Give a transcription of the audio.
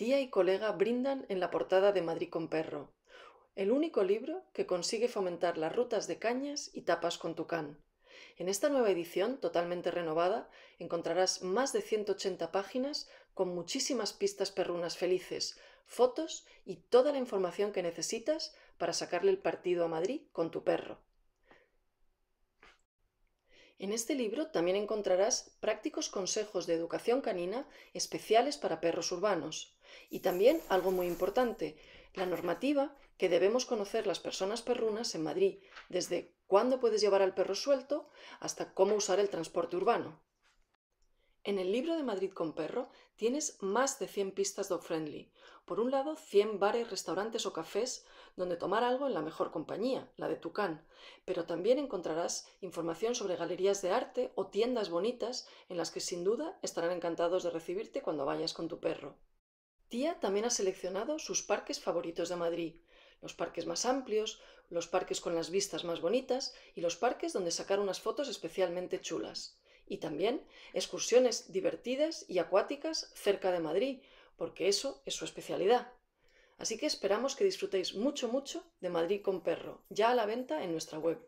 Tía y colega brindan en la portada de Madrid con Perro, el único libro que consigue fomentar las rutas de cañas y tapas con tucán. En esta nueva edición, totalmente renovada, encontrarás más de 180 páginas con muchísimas pistas perrunas felices, fotos y toda la información que necesitas para sacarle el partido a Madrid con tu perro. En este libro también encontrarás prácticos consejos de educación canina especiales para perros urbanos. Y también algo muy importante, la normativa que debemos conocer las personas perrunas en Madrid, desde cuándo puedes llevar al perro suelto hasta cómo usar el transporte urbano. En el libro de Madrid con perro tienes más de 100 pistas dog friendly. Por un lado, 100 bares, restaurantes o cafés donde tomar algo en la mejor compañía, la de Tucán, pero también encontrarás información sobre galerías de arte o tiendas bonitas en las que sin duda estarán encantados de recibirte cuando vayas con tu perro. Tía también ha seleccionado sus parques favoritos de Madrid, los parques más amplios, los parques con las vistas más bonitas y los parques donde sacar unas fotos especialmente chulas. Y también excursiones divertidas y acuáticas cerca de Madrid, porque eso es su especialidad. Así que esperamos que disfrutéis mucho, mucho de Madrid con perro, ya a la venta en nuestra web.